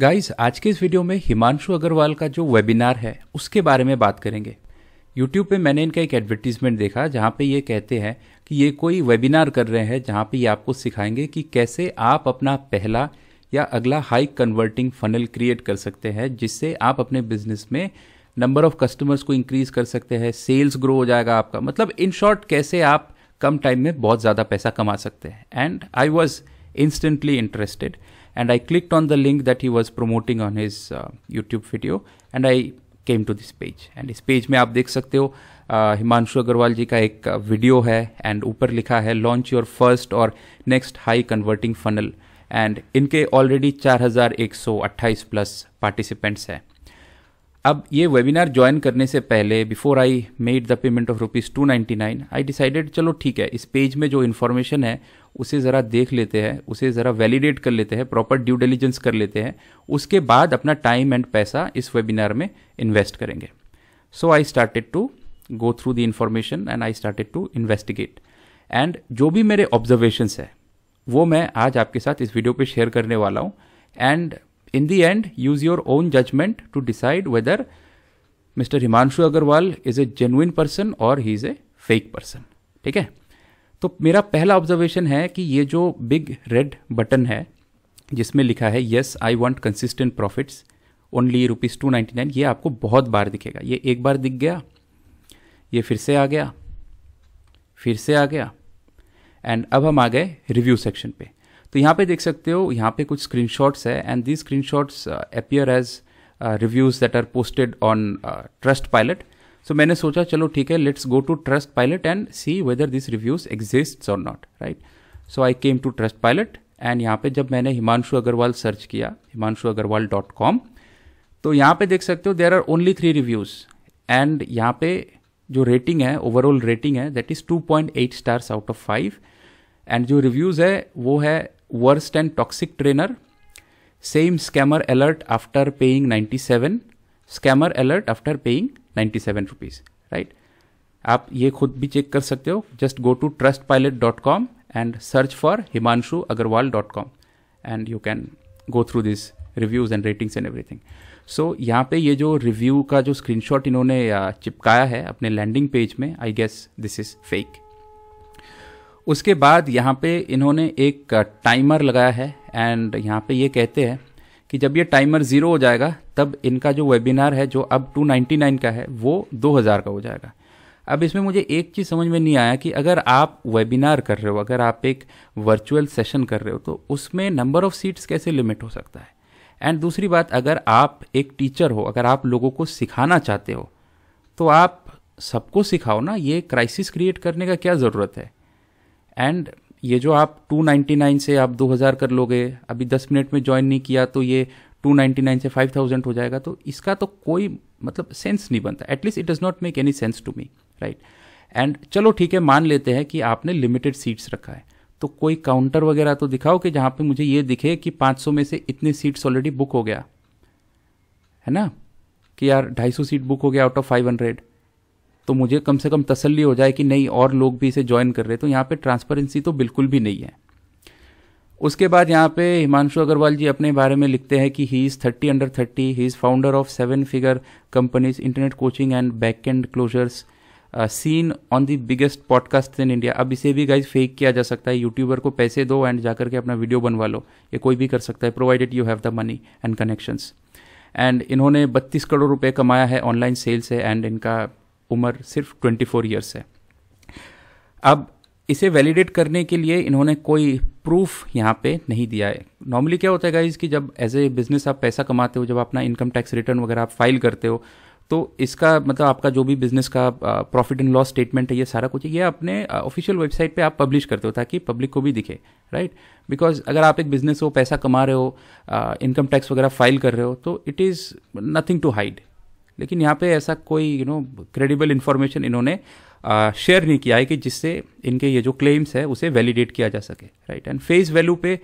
guys आज के इस वीडियो में हिमांशु अग्रवाल का जो वेबिनार है उसके बारे में बात करेंगे यूट्यूब पे मैंने इनका एक एडवर्टीजमेंट देखा जहाँ पे ये कहते हैं कि ये कोई वेबिनार कर रहे हैं जहाँ पे ये आपको सिखाएंगे कि कैसे आप अपना पहला या अगला हाई कन्वर्टिंग फनल क्रिएट कर सकते हैं जिससे आप अपने बिजनेस में नंबर ऑफ कस्टमर्स को इंक्रीज कर सकते हैं सेल्स ग्रो हो जाएगा आपका मतलब इन शॉर्ट कैसे आप कम टाइम में बहुत ज़्यादा पैसा कमा सकते हैं and I was instantly interested and I clicked on the link that he was promoting on his uh, YouTube video and I came to this page and इस page में आप देख सकते हो हिमांशु अग्रवाल जी का एक वीडियो है एंड ऊपर लिखा है लॉन्च योर फर्स्ट और next high converting funnel and इनके ऑलरेडी 4128 प्लस पार्टिसिपेंट्स हैं अब ये वेबिनार ज्वाइन करने से पहले before I made the payment of rupees two ninety nine I decided चलो ठीक है इस पेज में जो इन्फॉर्मेशन है उसे ज़रा देख लेते हैं उसे ज़रा वैलिडेट कर लेते हैं प्रॉपर ड्यू डिलीजेंस कर लेते हैं उसके बाद अपना टाइम एंड पैसा इस वेबिनार में इन्वेस्ट करेंगे so I started to go through the information and I started to investigate and जो भी मेरे ऑब्जर्वेशंस है वो मैं आज आपके साथ इस वीडियो पे शेयर करने वाला हूँ and in the end use your own judgement to decide whether mister Himanshu Agarwal is a genuine person और he is a fake person ठीक है तो मेरा पहला ऑब्जर्वेशन है कि ये जो बिग रेड बटन है जिसमें लिखा है yes I want consistent profits only rupees two ninety nine ये आपको बहुत बार दिखेगा ये एक बार दिख गया ये फिर से आ गया फिर से आ गया एंड अब हम आ गए रिव्यू सेक्शन पे तो यहाँ पे देख सकते हो यहाँ पे कुछ स्क्रीनशॉट्स है and these screenshots appear as reviews that are posted on Trustpilot so मैंने सोचा चलो ठीक है let's go to Trustpilot and see whether this reviews exist और not right so I came to Trustpilot and यहाँ पे जब मैंने हिमांशु अग्रवाल सर्च किया हिमांशु अग्रवाल डॉट कॉम तो यहाँ पे देख सकते हो there are only three reviews and यहाँ पे जो रेटिंग है ओवरऑल रेटिंग है that is two point eight stars out of five and जो रिव्यूज़ है वो है worst and toxic trainer same scammer alert after paying 97 scammer after paying ninety 97 rupees right आप ये खुद भी चेक कर सकते हो just go to Trustpilot dot com and search for Himanshu Agarwal dot com and you can go through this reviews and ratings and everything so यहाँ पे ये जो रिव्यू का जो स्क्रीनशॉट इन्होंने चिपकाया है अपने लैंडिंग पेज में I guess this is fake उसके बाद यहाँ पे इन्होंने एक टाइमर लगाया है एंड यहाँ पे ये कहते हैं कि जब ये टाइमर ज़ीरो हो जाएगा तब इनका जो वेबिनार है जो अब 299 का है वो 2000 का हो जाएगा अब इसमें मुझे एक चीज़ समझ में नहीं आया कि अगर आप वेबिनार कर रहे हो अगर आप एक वर्चुअल सेशन कर रहे हो तो उसमें नंबर ऑफ सीट्स कैसे लिमिट हो सकता है एंड दूसरी बात अगर आप एक टीचर हो अगर आप लोगों को सिखाना चाहते हो तो आप सबको सिखाओ ना ये क्राइसिस क्रिएट करने का क्या ज़रूरत है एंड ये जो आप 299 से आप 2000 कर लोगे अभी 10 मिनट में ज्वाइन नहीं किया तो ये 299 से 5000 हो जाएगा तो इसका तो कोई मतलब सेंस नहीं बनता at least it does not make any sense to me right and चलो ठीक है मान लेते हैं कि आपने लिमिटेड सीट्स रखा है तो कोई काउंटर वगैरह तो दिखाओ कि जहाँ पे मुझे ये दिखे कि 500 में से इतने सीट्स ऑलरेडी बुक हो गया है ना कि यार 250 सीट बुक हो गया आउट ऑफ 500 तो मुझे कम से कम तसल्ली हो जाए कि नहीं और लोग भी इसे ज्वाइन कर रहे तो यहाँ पे ट्रांसपेरेंसी तो बिल्कुल भी नहीं है उसके बाद यहाँ पे हिमांशु अग्रवाल जी अपने बारे में लिखते हैं कि he is thirty under thirty he is founder of seven figure companies internet coaching and back end closers seen on the biggest podcast in India अब इसे भी गाइज फेक किया जा सकता है यूट्यूबर को पैसे दो एंड जाकर के अपना वीडियो बनवा लो ये कोई भी कर सकता है provided you have the money and connections and इन्होंने बत्तीस करोड़ रुपए कमाया है ऑनलाइन सेल से एंड इनका उम्र सिर्फ 24 ईयर्स है अब इसे वैलिडेट करने के लिए इन्होंने कोई प्रूफ यहाँ पे नहीं दिया है नॉर्मली क्या होता है गाइज कि जब एज ए बिजनेस आप पैसा कमाते हो जब अपना इनकम टैक्स रिटर्न वगैरह आप फाइल करते हो तो इसका मतलब आपका जो भी बिजनेस का प्रॉफिट एंड लॉस स्टेटमेंट है ये सारा कुछ ये अपने ऑफिशियल वेबसाइट पे आप पब्लिश करते हो ताकि पब्लिक को भी दिखे राइट बिकॉज अगर आप एक बिजनेस हो पैसा कमा रहे हो इनकम टैक्स वगैरह फाइल कर रहे हो तो it is nothing to hide लेकिन यहाँ पे ऐसा कोई यू नो क्रेडिबल इन्फॉर्मेशन इन्होंने शेयर नहीं किया है कि जिससे इनके ये जो क्लेम्स है उसे वैलिडेट किया जा सके राइट एंड फेस वैल्यू पे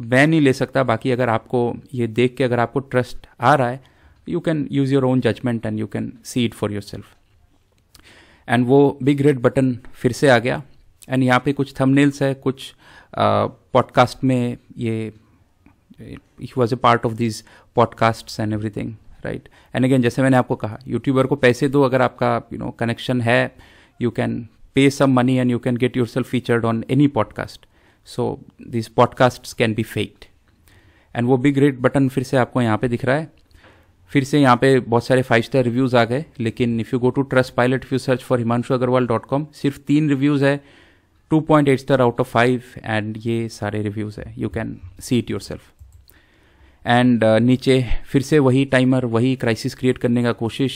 बैन नहीं ले सकता बाकी अगर आपको ये देख के अगर आपको ट्रस्ट आ रहा है you can use your own judgement and you can see it for your self and वो बिग रेड बटन फिर से आ गया एंड यहाँ पे कुछ थंबनेल्स है कुछ पॉडकास्ट uh, में ये he was a part of this podcast and everything right and again जैसे मैंने आपको कहा यूट्यूबर को पैसे दो अगर आपका यू नो कनेक्शन है you can pay some money and you can get your self featured on any podcast so this podcast can be faked and वो बिग रेड बटन फिर से आपको यहाँ पे दिख रहा है फिर से यहाँ पे बहुत सारे फाइव स्टार रिव्यूज़ आ गए लेकिन if you go to Trustpilot if you search for Himanshu Agarwal dot com सिर्फ तीन रिव्यूज़ है two point eight star out of five and ये सारे रिव्यूज़ है you can see it your self and uh, नीचे फिर से वही टाइमर वही क्राइसिस क्रिएट करने का कोशिश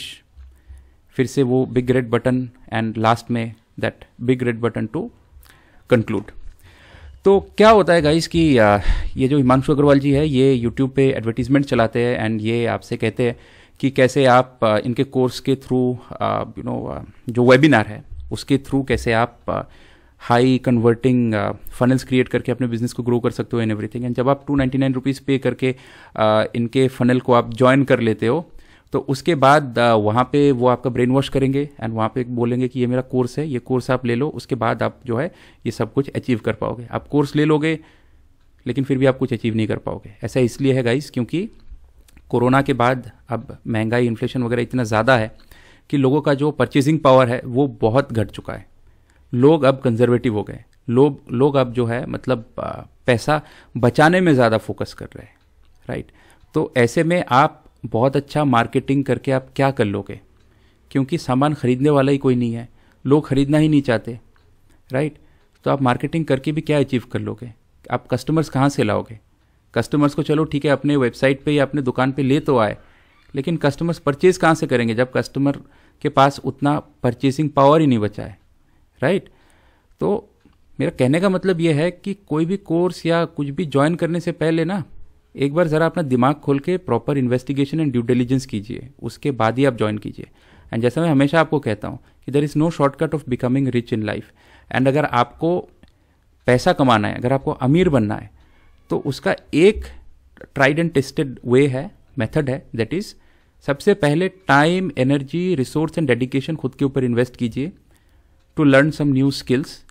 फिर से वो big red button and last में that big red button to conclude तो क्या होता है गाइस कि uh, ये जो हिमांशु अग्रवाल जी है ये यूट्यूब पे एडवर्टीजमेंट चलाते हैं एंड ये आपसे कहते हैं कि कैसे आप uh, इनके कोर्स के थ्रू यू नो जो वेबिनार है उसके थ्रू कैसे आप हाई कन्वर्टिंग फनल्स क्रिएट करके अपने बिजनेस को ग्रो कर सकते हो इन एवरीथिंग एंड जब आप टू नाइन्टी नाइन रुपीज़ पे करके uh, इनके फनल को आप ज्वाइन कर लेते हो तो उसके बाद uh, वहाँ पे वो आपका ब्रेन वॉश करेंगे एंड वहाँ पे बोलेंगे कि ये मेरा कोर्स है ये कोर्स आप ले लो उसके बाद आप जो है ये सब कुछ अचीव कर पाओगे आप कोर्स ले लोगे लेकिन फिर भी आप कुछ अचीव नहीं कर पाओगे ऐसा इसलिए है गाइस क्योंकि कोरोना के बाद अब महंगाई इन्फ्लेशन वगैरह इतना ज़्यादा है कि लोगों का जो परचेजिंग पावर है वो बहुत घट चुका है लोग अब कंजर्वेटिव हो गए लोग लोग अब जो है मतलब पैसा बचाने में ज़्यादा फोकस कर रहे हैं राइट तो ऐसे में आप बहुत अच्छा मार्केटिंग करके आप क्या कर लोगे क्योंकि सामान खरीदने वाला ही कोई नहीं है लोग खरीदना ही नहीं चाहते राइट तो आप मार्केटिंग करके भी क्या अचीव कर लोगे आप कस्टमर्स कहाँ से लाओगे कस्टमर्स को चलो ठीक है अपने वेबसाइट पे या अपने दुकान पे ले तो आए लेकिन कस्टमर्स परचेज़ कहाँ से करेंगे जब कस्टमर के पास उतना परचेसिंग पावर ही नहीं बचा है राइट तो मेरा कहने का मतलब यह है कि कोई भी कोर्स या कुछ भी ज्वाइन करने से पहले ना एक बार ज़रा अपना दिमाग खोल के proper investigation and due diligence कीजिए उसके बाद ही आप ज्वाइन कीजिए एंड जैसा मैं हमेशा आपको कहता हूँ कि there is no shortcut of becoming rich in life and अगर आपको पैसा कमाना है अगर आपको अमीर बनना है तो उसका एक ट्राइड एंड टेस्टेड वे है मेथड है दैट इज़ सबसे पहले time energy resource and dedication खुद के ऊपर इन्वेस्ट कीजिए to learn some new skills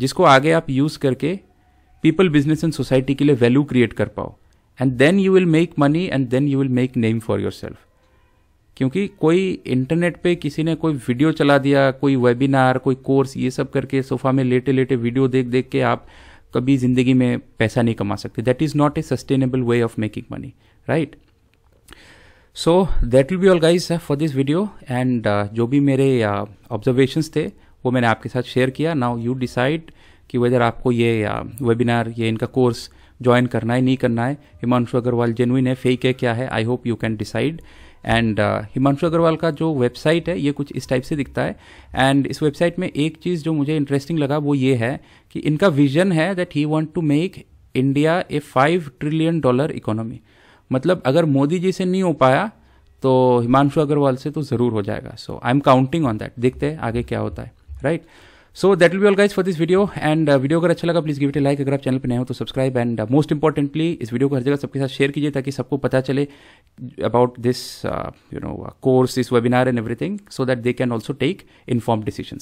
जिसको आगे आप यूज़ करके पीपल बिजनेस एंड सोसाइटी के लिए वैल्यू क्रिएट कर पाओ and then you will make money and then you will make name for your self क्योंकि कोई इंटरनेट पे किसी ने कोई वीडियो चला दिया कोई वेबिनार कोई कोर्स ये सब करके सोफा में लेटे लेटे वीडियो देख देख के आप कभी ज़िंदगी में पैसा नहीं कमा सकते that is not a sustainable way of making money right so that will be all guys for this video and जो भी मेरे ऑब्जर्वेशंस uh, थे वो मैंने आपके साथ शेयर किया नाउ यू डिसाइड कि वेदर आपको ये वेबिनार ये इनका कोर्स ज्वाइन करना है नहीं करना है हिमांशु अग्रवाल जेनुइन है फेक है क्या है I hope you can decide and Himanshu Agarwal का जो वेबसाइट है ये कुछ इस टाइप से दिखता है एंड इस वेबसाइट में एक चीज़ जो मुझे इंटरेस्टिंग लगा वो ये है कि इनका विजन है that he want to make India a five trillion dollar economy मतलब अगर मोदी जी से नहीं हो पाया तो हिमांशु अग्रवाल से तो ज़रूर हो जाएगा so I am counting on that देखते हैं आगे क्या होता है right so that will be all guys for this video and video अगर अच्छा लगा प्लीज गिव इट लाइक अगर आप चैनल पर नए हो तो सब्सक्राइब एंड मोस्ट इंपॉर्टेंटली इस वीडियो को हर जगह सबके साथ शेयर कीजिए ताकि सबको पता चले about this you know course this webinar and everything so that they can also take inform decision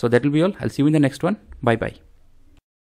so that will be all I see you in the next one bye bye